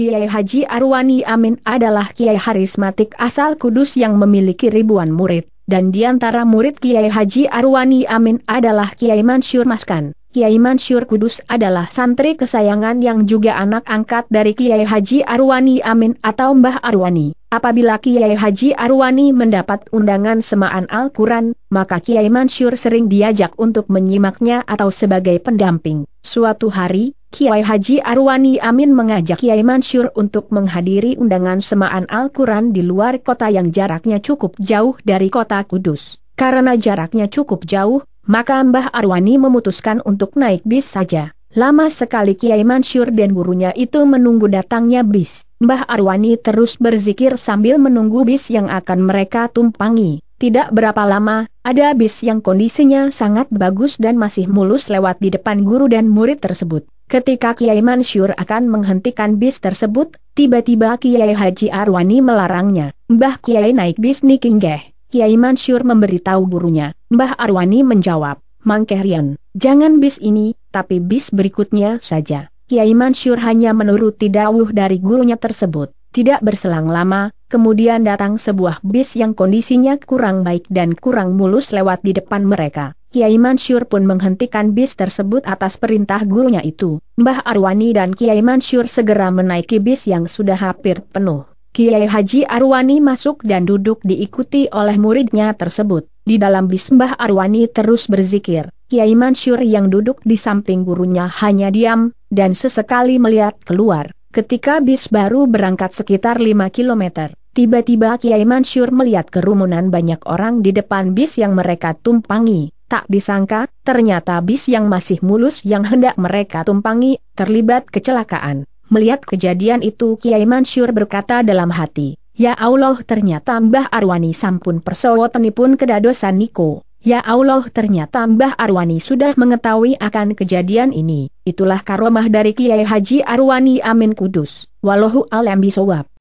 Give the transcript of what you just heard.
Kiai Haji Arwani Amin adalah kiai harismatik asal Kudus yang memiliki ribuan murid, dan di antara murid Kiai Haji Arwani Amin adalah Kiai Mansyur Maskan. Kiai Mansyur Kudus adalah santri kesayangan yang juga anak angkat dari Kiai Haji Arwani Amin atau Mbah Arwani. Apabila Kiai Haji Arwani mendapat undangan semaan Al-Quran, maka Kiai Mansyur sering diajak untuk menyimaknya atau sebagai pendamping. Suatu hari, Kiai Haji Arwani Amin mengajak Kiai Mansur untuk menghadiri undangan semaan Al-Quran di luar kota yang jaraknya cukup jauh dari kota Kudus. Karena jaraknya cukup jauh, maka Mbah Arwani memutuskan untuk naik bis saja. Lama sekali Kiai Mansur dan gurunya itu menunggu datangnya bis. Mbah Arwani terus berzikir sambil menunggu bis yang akan mereka tumpangi. Tidak berapa lama, ada bis yang kondisinya sangat bagus dan masih mulus lewat di depan guru dan murid tersebut. Ketika Kiai Mansur akan menghentikan bis tersebut, tiba-tiba Kiai Haji Arwani melarangnya. Mbah Kiai naik bis Nikinggeh. Kiai Mansur memberitahu gurunya. Mbah Arwani menjawab, Mangkehrian, jangan bis ini, tapi bis berikutnya saja. Kiai Mansur hanya menuruti dawuh dari gurunya tersebut. Tidak berselang lama, Kemudian datang sebuah bis yang kondisinya kurang baik dan kurang mulus lewat di depan mereka. Kiai Mansur pun menghentikan bis tersebut atas perintah gurunya itu. Mbah Arwani dan Kiai Mansur segera menaiki bis yang sudah hampir penuh. Kiai Haji Arwani masuk dan duduk diikuti oleh muridnya tersebut. Di dalam bis Mbah Arwani terus berzikir. Kiai Mansur yang duduk di samping gurunya hanya diam, dan sesekali melihat keluar. Ketika bis baru berangkat sekitar 5 km, Tiba-tiba Kiai Mansur melihat kerumunan banyak orang di depan bis yang mereka tumpangi. Tak disangka, ternyata bis yang masih mulus yang hendak mereka tumpangi, terlibat kecelakaan. Melihat kejadian itu Kiai Mansur berkata dalam hati, Ya Allah ternyata Mbah Arwani sampun persowo pun kedadosan Niko. Ya Allah ternyata Mbah Arwani sudah mengetahui akan kejadian ini. Itulah karomah dari Kiai Haji Arwani Amin Kudus. Wallahu alam bisawab.